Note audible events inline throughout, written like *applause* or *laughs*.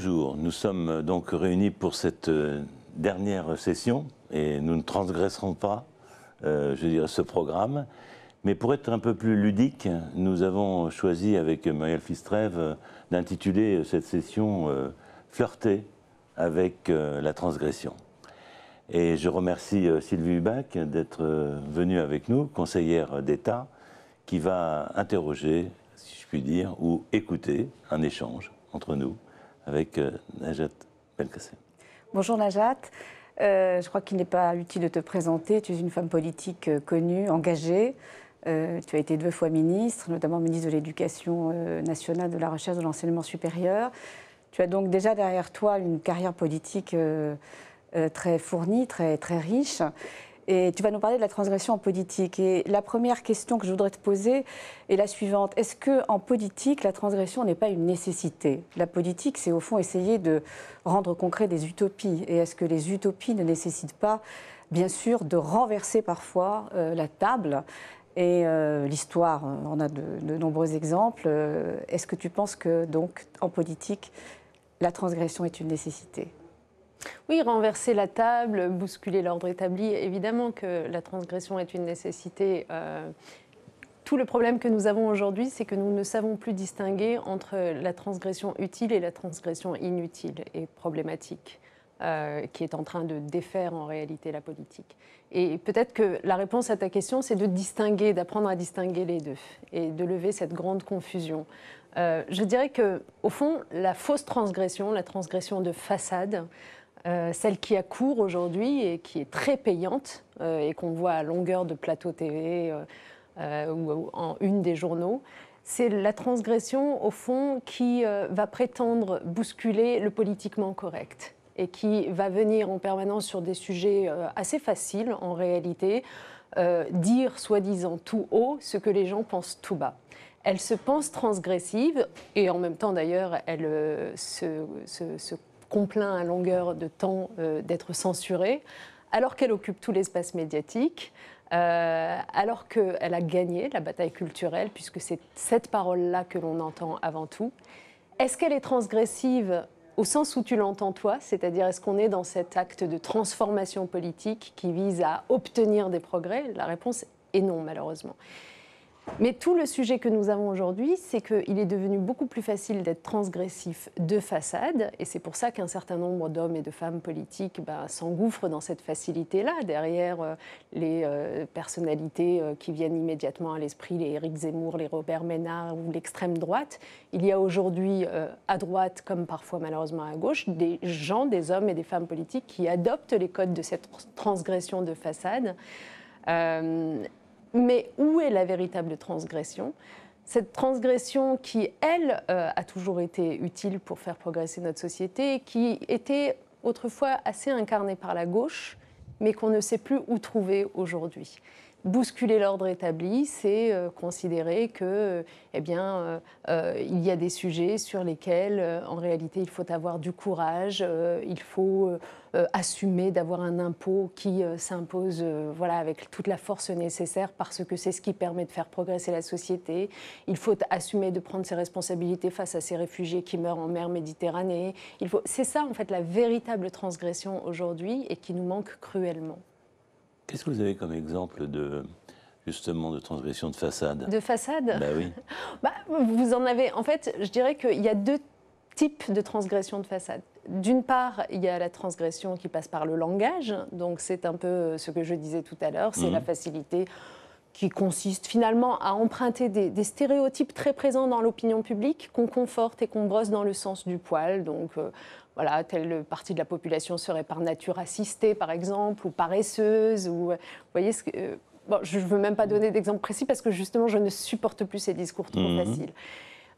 Bonjour, nous sommes donc réunis pour cette euh, dernière session et nous ne transgresserons pas, euh, je dirais, ce programme. Mais pour être un peu plus ludique, nous avons choisi avec Muriel Fistrève euh, d'intituler cette session Flirter avec la transgression. Et je remercie Sylvie Hubac d'être venue avec nous, conseillère d'État, qui va interroger, si je puis dire, ou écouter un échange entre nous avec euh, Najat Belkacem. Bonjour Najat. Euh, je crois qu'il n'est pas utile de te présenter. Tu es une femme politique euh, connue, engagée. tu as été deux fois ministre, notamment ministre de l'Éducation nationale, de la recherche, de l'enseignement supérieur. Tu as donc déjà derrière toi une carrière politique très fournie, très, très riche. Et tu vas nous parler de la transgression en politique. Et la première question que je voudrais te poser est la suivante. Est-ce qu'en politique, la transgression n'est pas une nécessité La politique, c'est au fond essayer de rendre concret des utopies. Et est-ce que les utopies ne nécessitent pas, bien sûr, de renverser parfois euh, la table et euh, l'histoire, on euh, a de, de nombreux exemples. Est-ce que tu penses que, donc, en politique, la transgression est une nécessité oui, renverser la table, bousculer l'ordre établi. Évidemment que la transgression est une nécessité. Euh, tout le problème que nous avons aujourd'hui, c'est que nous ne savons plus distinguer entre la transgression utile et la transgression inutile et problématique. Euh, qui est en train de défaire en réalité la politique. Et peut-être que la réponse à ta question, c'est de distinguer, d'apprendre à distinguer les deux et de lever cette grande confusion. Euh, je dirais que, au fond, la fausse transgression, la transgression de façade, euh, celle qui a cours aujourd'hui et qui est très payante euh, et qu'on voit à longueur de plateau TV euh, ou, en une des journaux, c'est la transgression, au fond, qui va prétendre bousculer le politiquement correct et qui va venir en permanence sur des sujets assez faciles, en réalité, dire soi-disant tout haut ce que les gens pensent tout bas elle se pense transgressive et en même temps d'ailleurs elle se, se, se, complaint à longueur de temps euh, d'être censurée, alors qu'elle occupe tout l'espace médiatique, euh, alors qu'elle a gagné la bataille culturelle, puisque c'est cette parole-là que l'on entend avant tout. Est-ce qu'elle est transgressive au sens où tu l'entends toi, c'est-à-dire est-ce qu'on est dans cet acte de transformation politique qui vise à obtenir des progrès La réponse est non, malheureusement. Mais tout le sujet que nous avons aujourd'hui, c'est qu'il est devenu beaucoup plus facile d'être transgressif de façade, et c'est pour ça qu'un certain nombre d'hommes et de femmes politiques bah, s'engouffrent dans cette facilité-là, derrière euh, les euh, personnalités euh, qui viennent immédiatement à l'esprit, les Éric Zemmour, les Robert Ménard ou l'extrême droite. Il y a aujourd'hui à droite, comme parfois malheureusement à gauche, des gens, des hommes et des femmes politiques qui adoptent les codes de cette transgression de façade. Mais où est la véritable transgression cette transgression qui, elle, euh, a toujours été utile pour faire progresser notre société, qui était autrefois assez incarnée par la gauche, mais qu'on ne sait plus où trouver aujourd'hui bousculer l'ordre établi, c'est euh, considérer que, euh, eh bien, euh, il y a des sujets sur lesquels, en réalité, il faut avoir du courage, il faut assumer d'avoir un impôt qui s'impose, voilà, avec toute la force nécessaire, parce que c'est ce qui permet de faire progresser la société. Il faut assumer de prendre ses responsabilités face à ces réfugiés qui meurent en mer Méditerranée. c'est ça, en fait, la véritable transgression aujourd'hui et qui nous manque cruellement. Qu'est-ce que vous avez comme exemple de, justement de transgression de façade. De façade bah oui. *laughs* bah, vous en avez. En fait, je dirais qu'il y a deux types de transgression de façade. D'une part, il y a la transgression qui passe par le langage. Donc, c'est un peu ce que je disais tout à l'heure. C'est mhm. la facilité qui consiste finalement à emprunter des, stéréotypes très présents dans l'opinion publique qu'on conforte et qu'on brosse dans le sens du poil. Donc, euh, voilà, telle partie de la population serait par nature assistée, par exemple, ou paresseuse, ou euh, voyez ce euh, je ne veux même pas mm. donner d'exemple précis parce que justement, je ne supporte plus ces discours trop mm. faciles.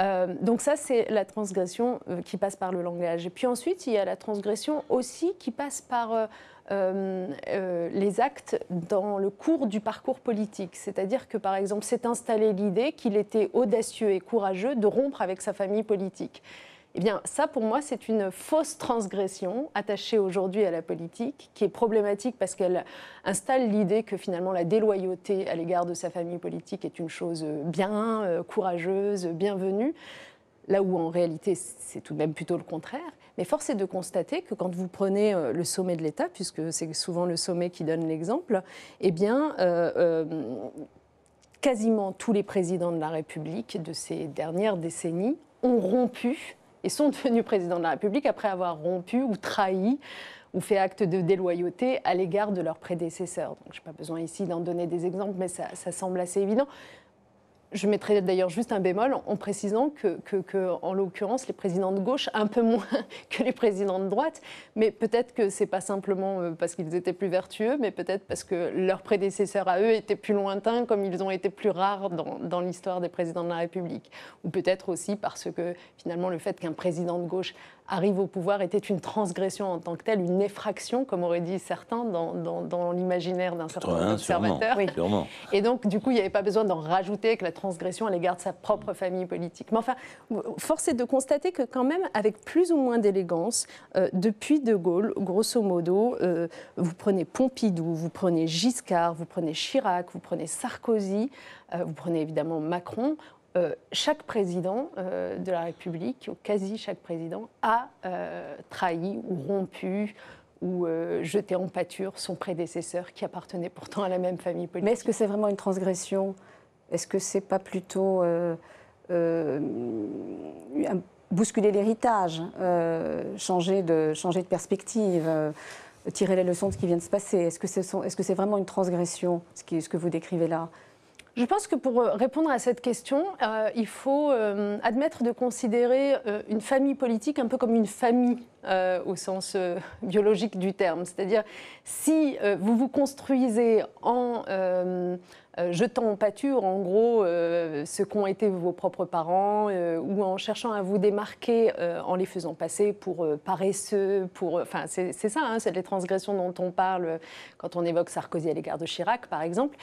Euh, donc ça, c'est la transgression qui passe par le langage. Et puis ensuite, il y a la transgression aussi qui passe par les actes dans le cours du parcours politique. C'est-à-dire que, par exemple, s'est installée l'idée qu'il était audacieux et courageux de rompre avec sa famille politique. Eh bien, ça, pour moi, c'est une fausse transgression attachée aujourd'hui à la politique, qui est problématique parce qu'elle installe l'idée que finalement la déloyauté à l'égard de sa famille politique est une chose bien euh, courageuse, bienvenue, là où en réalité c'est tout de même plutôt le contraire. Mais force est de constater que quand vous prenez euh, le sommet de l'État, puisque c'est souvent le sommet qui donne l'exemple, eh bien, euh, quasiment tous les présidents de la République de ces dernières décennies ont rompu et sont devenus présidents de la République après avoir rompu ou trahi ou fait acte de déloyauté à l'égard de leurs prédécesseurs. Donc, je n'ai pas besoin ici d'en donner des exemples, mais ça semble assez évident. Je mettrai d'ailleurs juste un bémol en précisant que, en l'occurrence, les présidents de gauche, un peu moins *laughs* que les présidents de droite, mais peut-être que c'est pas simplement euh, parce qu'ils étaient plus vertueux, mais peut-être parce que leurs prédécesseurs à eux étaient plus lointains, comme ils ont été plus rares dans l'histoire des présidents de la République. Ou peut-être aussi parce que finalement, le fait qu'un président de gauche arrive au pouvoir était une transgression en tant que telle, une effraction, comme auraient dit certains, dans, l'imaginaire d'un certain observateur. Et donc, du coup, il n'y avait pas besoin d'en rajouter que la transgression à l'égard de sa propre famille politique. Mais enfin, force est de constater que quand même, avec plus ou moins d'élégance, euh, depuis De Gaulle, grosso modo, euh, vous prenez Pompidou, vous prenez Giscard, vous prenez Chirac, vous prenez Sarkozy, euh, vous prenez évidemment Macron, euh, chaque président euh, de la République, ou quasi chaque président, a euh, trahi ou rompu ou jeté en pâture son prédécesseur qui appartenait pourtant à la même famille politique. Mais est-ce que c'est vraiment une transgression Est-ce que c'est pas plutôt bousculer l'héritage, changer, de, changer de perspective tirer les leçons de ce qui vient de se passer Est-ce que c'est vraiment une transgression, ce, ce que vous décrivez là je pense que pour euh, répondre à cette question, euh, il faut euh, admettre de considérer une famille politique un peu comme une famille au sens *laughs* biologique du terme. C'est-à-dire, si vous vous construisez en jetant en pâture, en gros, ce qu'ont été vos propres parents, ou en cherchant à vous démarquer en les faisant passer pour paresseux, pour... Enfin, c'est ça, hein, c'est les transgressions dont on parle quand on évoque Sarkozy à l'égard de Chirac, par exemple.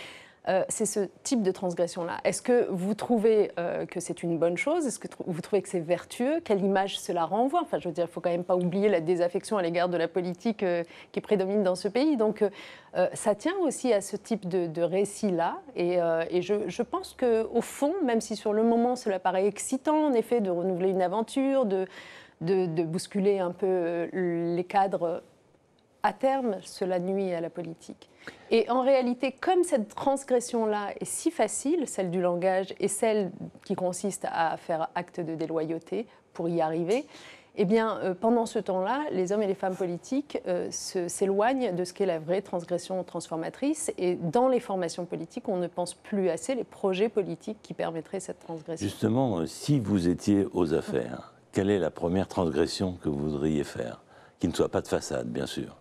Euh, c'est ce type de transgression-là. Est-ce que vous trouvez euh, que c'est une bonne chose Est-ce que vous trouvez que c'est vertueux Quelle image cela renvoie Enfin, je veux dire, il faut quand même pas oublier la désaffection à l'égard de la politique euh, qui prédomine dans ce pays. Donc, ça tient aussi à ce type de, récit-là. Et, je, je pense au fond, même si sur le moment cela paraît excitant, en effet, de renouveler une aventure, de bousculer un peu les cadres à terme, cela nuit à la politique. Et en réalité, comme cette transgression-là est si facile, celle du langage et celle qui consiste à faire acte de déloyauté pour y arriver, eh bien, euh, pendant ce temps-là, les hommes et les femmes politiques euh, s'éloignent de ce qu'est la vraie transgression transformatrice. Et dans les formations politiques, on ne pense plus assez les projets politiques qui permettraient cette transgression. Justement, euh, si vous étiez aux affaires, quelle est la première transgression que vous voudriez faire Qui ne soit pas de façade, bien sûr.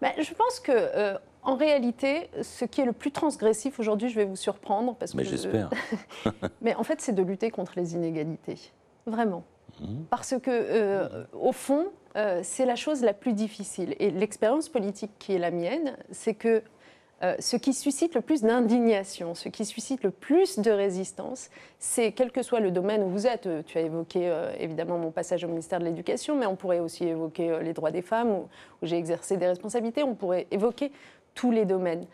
Bah, je pense que. Euh, en réalité, ce qui est le plus transgressif aujourd'hui, je vais vous surprendre parce Mais j'espère. *laughs* Mais en fait, c'est de lutter contre les inégalités, vraiment, mhm. parce que euh, au fond, euh, c'est la chose la plus difficile. Et l'expérience politique qui est la mienne, c'est que euh, ce qui suscite le plus d'indignation, ce qui suscite le plus de résistance, c'est quel que soit le domaine où vous êtes. Euh, tu as évoqué euh, évidemment mon passage au ministère de l'Éducation, mais on pourrait aussi évoquer les droits des femmes, où, où j'ai exercé des responsabilités, on pourrait évoquer tous les domaines.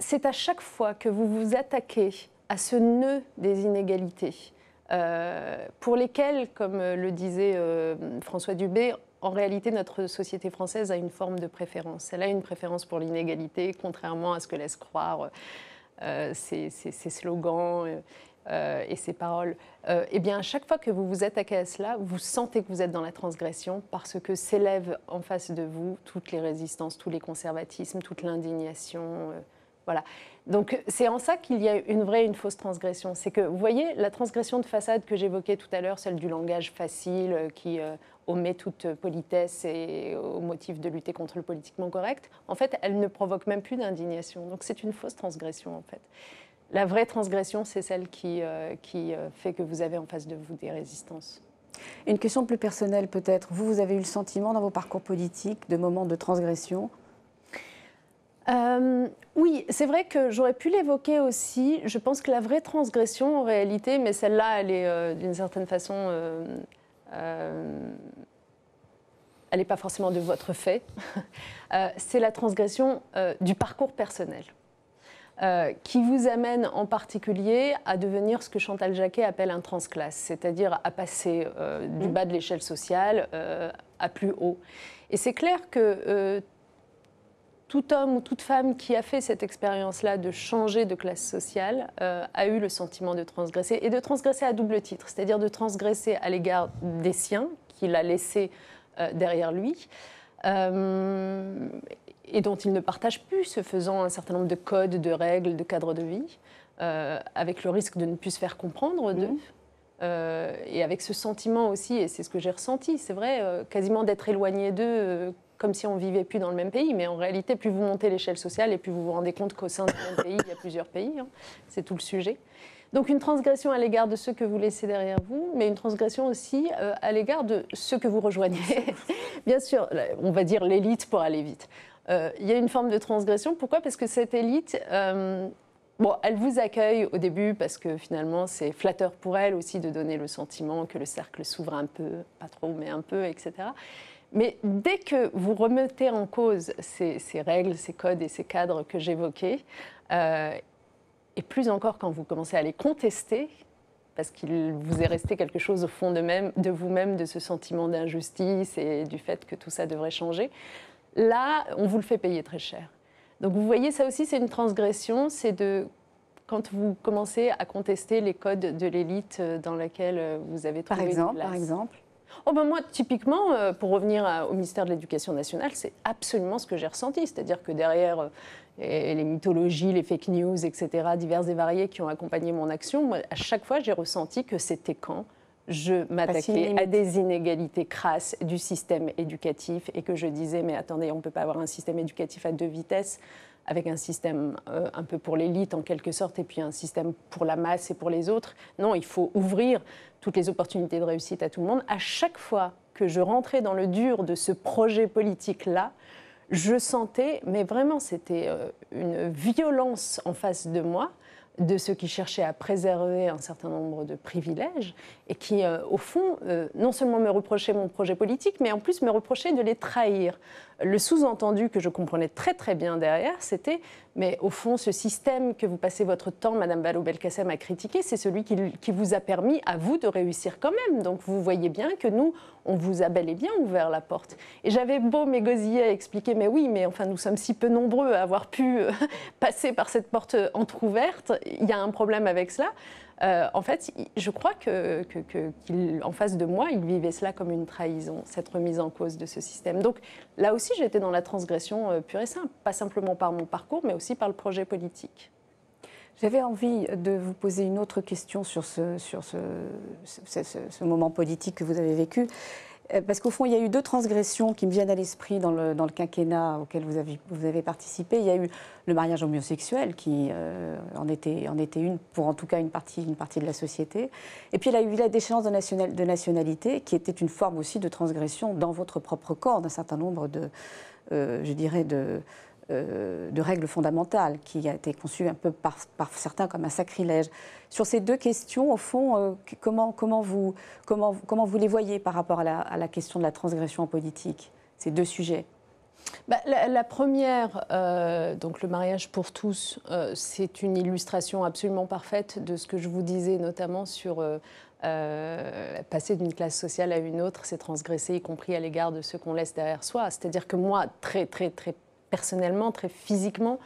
c'est à chaque fois que vous vous attaquez à ce nœud des inégalités, pour lesquelles, comme le disait François Dubé, en réalité, notre société française a une forme de préférence. Elle a une préférence pour l'inégalité, contrairement à ce que laissent croire euh, ces, slogans. Euh, euh, et ces paroles, eh bien, à chaque fois que vous vous attaquez à cela, vous sentez que vous êtes dans la transgression parce que s'élèvent en face de vous toutes les résistances, tous les conservatismes, toute l'indignation. Voilà. Donc c'est en ça qu'il y a une vraie et une fausse transgression. C'est que, vous voyez, la transgression de façade que j'évoquais tout à l'heure, celle du langage facile euh, qui euh, omet toute politesse et euh, au motif de lutter contre le politiquement correct, en fait, elle ne provoque même plus d'indignation. Donc c'est une fausse transgression, en fait. La vraie transgression, c'est celle qui, fait que vous avez en face de vous des résistances. Une question plus personnelle peut-être. Vous, vous avez eu le sentiment dans vos parcours politiques de moments de transgression euh, oui, c'est vrai que j'aurais pu l'évoquer aussi. Je pense que la vraie transgression, en réalité, mais celle-là, elle est euh, d'une certaine façon, euh, elle n'est pas forcément de votre fait. *laughs* c'est la transgression du parcours personnel. qui vous amène en particulier à devenir ce que Chantal Jacquet appelle un transclasse, c'est-à-dire à passer du mmh. bas de l'échelle sociale à plus haut. Et c'est clair que tout homme ou toute femme qui a fait cette expérience-là de changer de classe sociale euh, a eu le sentiment de transgresser, et de transgresser à double titre, c'est-à-dire de transgresser à l'égard des siens qu'il a laissés euh, derrière lui, euh, et dont il ne partage plus, se faisant un certain nombre de codes, de règles, de cadres de vie, avec le risque de ne plus se faire comprendre d'eux. Mmh. et avec ce sentiment aussi, et c'est ce que j'ai ressenti, c'est vrai, quasiment d'être éloigné d'eux, comme si on vivait plus dans le même pays. Mais en réalité, plus vous montez l'échelle sociale et plus vous vous rendez compte qu'au sein d'un pays, il y a plusieurs pays. Hein. C'est tout le sujet. Donc une transgression à l'égard de ceux que vous laissez derrière vous, mais une transgression aussi euh, à l'égard de ceux que vous rejoignez. *laughs* Bien sûr, on va dire l'élite pour aller vite. Euh, il y a une forme de transgression. Pourquoi Parce que cette élite... Euh, bon, elle vous accueille au début parce que finalement c'est flatteur pour elle aussi de donner le sentiment que le cercle s'ouvre un peu, pas trop mais un peu, etc. Mais dès que vous remettez en cause ces, règles, ces codes et ces cadres que j'évoquais, euh, et plus encore quand vous commencez à les contester, parce qu'il vous est resté quelque chose au fond de, même, de vous-même, de ce sentiment d'injustice et du fait que tout ça devrait changer, là, on vous le fait payer très cher. Donc vous voyez, ça aussi, c'est une transgression, c'est de quand vous commencez à contester les codes de l'élite euh, dans laquelle euh, vous avez trouvé par exemple, Par exemple Oh ben moi, typiquement, euh, pour revenir au ministère de l'Éducation nationale, c'est absolument ce que j'ai ressenti. C'est-à-dire que derrière euh, les, mythologies, les fake news, etc., diverses et variées qui ont accompagné mon action, à chaque fois, j'ai ressenti que c'était quand je m'attaquais à des inégalités crasses du système éducatif et que je disais, mais attendez, on ne peut pas avoir un système éducatif à deux vitesses avec un système euh, un peu pour l'élite en quelque sorte et puis un système pour la masse et pour les autres. Non, il faut ouvrir toutes les opportunités de réussite à tout le monde. À chaque fois que je rentrais dans le dur de ce projet politique-là, je sentais, mais vraiment c'était euh, une violence en face de moi, de ceux qui cherchaient à préserver un certain nombre de privilèges et qui, euh, au fond, non seulement me reprochaient mon projet politique, mais en plus me reprochaient de les trahir le sous-entendu que je comprenais très très bien derrière, c'était mais au fond, ce système que vous passez votre temps, Madame Vallaud-Belkacem, à critiquer, c'est celui qui, vous a permis à vous de réussir quand même. Donc vous voyez bien que nous, on vous a bel et bien ouvert la porte. Et j'avais beau m'égosiller à expliquer, mais oui, mais enfin, nous sommes si peu nombreux à avoir pu euh, *laughs* passer par cette porte euh, entr'ouverte, il y a un problème avec cela. Euh, en fait, je crois que, en face de moi, il vivait cela comme une trahison, cette remise en cause de ce système. Donc là aussi, j'étais dans la transgression euh, pure et simple, pas simplement par mon parcours, mais aussi par le projet politique. J'avais envie de vous poser une autre question sur, sur ce moment politique que vous avez vécu. Euh, parce qu'au fond, il y a eu deux transgressions qui me viennent à l'esprit dans le, dans le, quinquennat auquel vous avez, vous avez, participé. Il y a eu le mariage homosexuel, qui euh, en, était, en était une, pour en tout cas une partie, une partie de la société. Et puis il y a eu la déchéance de, de nationalité, qui était une forme aussi de transgression dans votre propre corps d'un certain nombre de, euh, je dirais, de, euh, de règles fondamentales qui a été conçue un peu par, par, certains comme un sacrilège. Sur ces deux questions, au fond, euh, comment, comment, vous, comment, comment vous les voyez par rapport à la, à la question de la transgression en politique, ces deux sujets bah, la, première, euh, donc le mariage pour tous, c'est une illustration absolument parfaite de ce que je vous disais notamment sur passer d'une classe sociale à une autre, c'est transgresser, y compris à l'égard de ceux qu'on laisse derrière soi. C'est-à-dire que moi, très très très personnellement, très physiquement,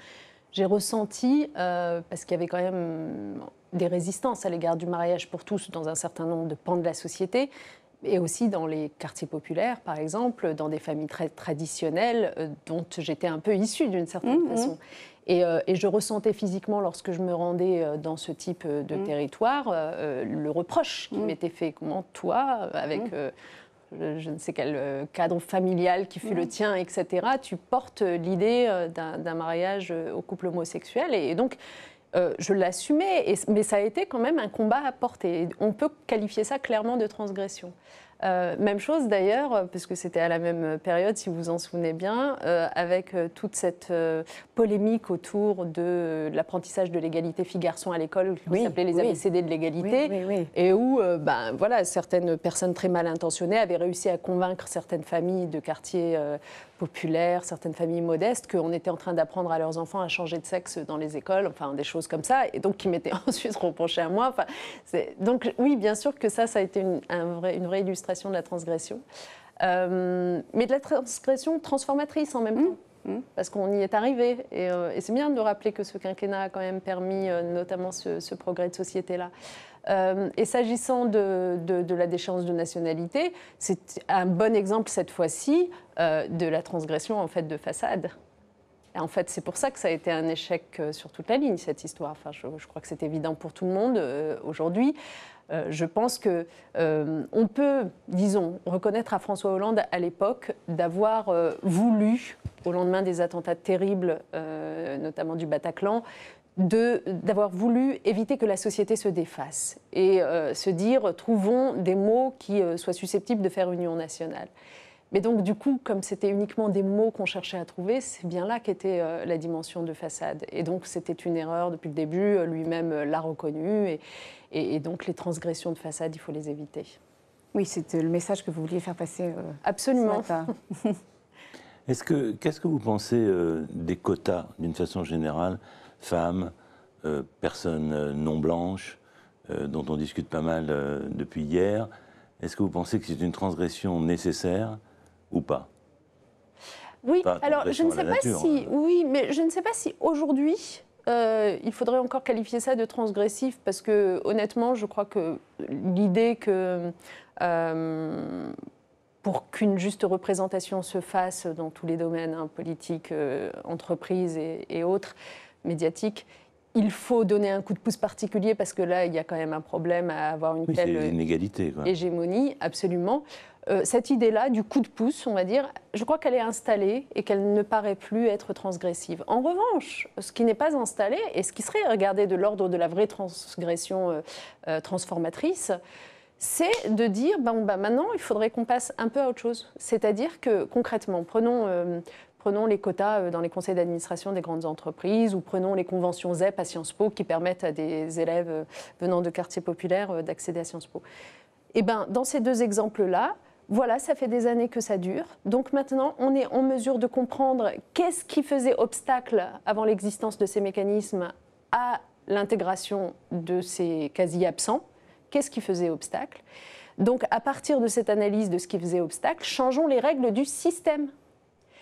j'ai ressenti, euh, parce qu'il y avait quand même des résistances à l'égard du mariage pour tous dans un certain nombre de pans de la société, et aussi dans les quartiers populaires, par exemple, dans des familles très traditionnelles euh, dont j'étais un peu issue d'une certaine mmh, mmh. façon. Euh, et, je ressentais physiquement, lorsque je me rendais dans ce type de mmh. territoire, le reproche qui m'était fait. Comment toi, avec je ne sais quel euh, cadre familial qui fut le mm. tien, etc., tu portes euh, l'idée euh, d'un mariage au couple homosexuel. Et, donc, je l'assumais, mais ça a été quand même un combat à porter. On peut qualifier ça clairement de transgression. Euh, même chose d'ailleurs, parce que c'était à la même période, si vous en souvenez bien, euh, avec euh, toute cette polémique autour de, l'apprentissage de l'égalité filles-garçons à l'école, qui s'appelait les oui. ABCD de l'égalité, et où ben, voilà, certaines personnes très mal intentionnées avaient réussi à convaincre certaines familles de quartiers populaires, certaines familles modestes, qu'on était en train d'apprendre à leurs enfants à changer de sexe dans les écoles, enfin des choses comme ça, et donc qui m'étaient *laughs* ensuite reprochées à moi. Enfin, donc oui, bien sûr que ça, ça a été une, un vrai, une vraie illustration de la transgression. Euh, mais de la transgression transformatrice en même mmh. temps. Mmh. Parce qu'on y est arrivé. Et, euh, c'est bien de rappeler que ce quinquennat a quand même permis euh, notamment ce, progrès de société-là. et s'agissant de, de, la déchéance de nationalité, c'est un bon exemple cette fois-ci de la transgression en fait de façade. En fait, c'est pour ça que ça a été un échec euh, sur toute la ligne, cette histoire. Enfin, je, crois que c'est évident pour tout le monde euh, aujourd'hui. Euh, je pense que on peut, disons, reconnaître à François Hollande à l'époque d'avoir voulu, au lendemain des attentats terribles, notamment du Bataclan, d'avoir voulu éviter que la société se défasse et se dire trouvons des mots qui soient susceptibles de faire union nationale. Mais donc, du coup, comme c'était uniquement des mots qu'on cherchait à trouver, c'est bien là qu'était euh, la dimension de façade. Et donc, c'était une erreur depuis le début, euh, lui-même euh, l'a reconnu. Et, donc, les transgressions de façade, il faut les éviter. Oui, c'était le message que vous vouliez faire passer. Absolument. *laughs* Est-ce que, qu'est-ce que vous pensez des quotas, d'une façon générale, femmes, personnes non blanches, dont on discute pas mal depuis hier Est-ce que vous pensez que c'est une transgression nécessaire ou pas Oui, alors je ne sais pas si. Hein. Oui, mais je ne sais pas si aujourd'hui. Euh, il faudrait encore qualifier ça de transgressif parce que honnêtement, je crois que l'idée que euh, pour qu'une juste représentation se fasse dans tous les domaines, hein, politique, euh, entreprise et, autres, médiatiques, il faut donner un coup de pouce particulier parce que là, il y a quand même un problème à avoir une telle une égalité, quoi. hégémonie, absolument. Euh, cette idée-là du coup de pouce, on va dire, je crois qu'elle est installée et qu'elle ne paraît plus être transgressive. En revanche, ce qui n'est pas installé et ce qui serait regardé de l'ordre de la vraie transgression euh, euh, transformatrice, c'est de dire, bon, ben, maintenant, il faudrait qu'on passe un peu à autre chose. C'est-à-dire que concrètement, prenons les quotas dans les conseils d'administration des grandes entreprises ou prenons les conventions ZEP à Sciences Po qui permettent à des élèves venant de quartiers populaires d'accéder à Sciences Po. Et eh ben, dans ces deux exemples-là, voilà, ça fait des années que ça dure. Donc maintenant, on est en mesure de comprendre qu'est-ce qui faisait obstacle avant l'existence de ces mécanismes à l'intégration de ces quasi-absents. Qu'est-ce qui faisait obstacle Donc à partir de cette analyse de ce qui faisait obstacle, changeons les règles du système.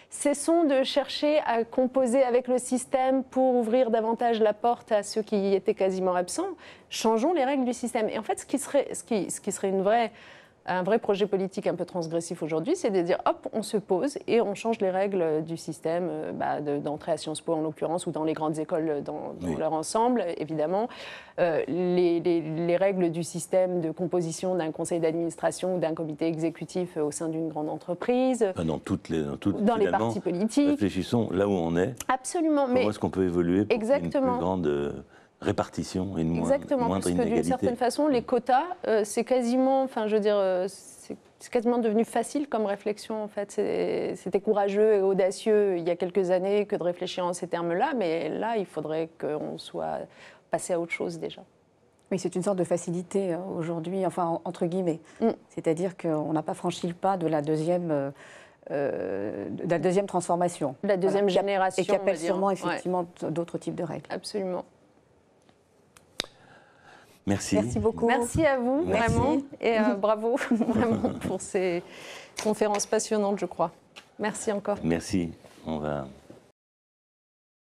Cessons de chercher à composer avec le système pour ouvrir davantage la porte à ceux qui étaient quasiment absents. Changeons les règles du système. Et en fait, ce qui serait, ce qui serait une vraie un vrai projet politique un peu transgressif aujourd'hui, c'est de dire hop, on se pose et on change les règles du système euh, bah, d'entrée à Sciences Po en l'occurrence ou dans les grandes écoles euh, dans, leur ensemble, évidemment. Euh, les, règles du système de composition d'un conseil d'administration ou d'un comité exécutif au sein d'une grande entreprise. dans toutes les, partis politiques. Réfléchissons là où on est. Absolument. Comment est-ce qu'on peut évoluer pour exactement. une plus grande répartition et une Exactement, Exactement, parce que d'une certaine façon, les quotas, euh, c'est quasiment, enfin, je veux dire, euh, c'est quasiment devenu facile comme réflexion. En fait, c'était courageux et audacieux il y a quelques années que de réfléchir en ces termes-là, mais là, il faudrait qu'on soit passé à autre chose déjà. Oui, c'est une sorte de facilité euh, aujourd'hui, enfin entre guillemets. Mm. C'est-à-dire qu'on n'a pas franchi le pas de la deuxième. Euh, de la deuxième transformation. La deuxième génération. Et qui appelle sûrement effectivement d'autres types de règles. Absolument. Merci. Merci beaucoup. Merci à vous, vraiment. Et euh, *laughs* bravo, *laughs* vraiment, pour ces conférences passionnantes, je crois. Merci encore. Merci. On va.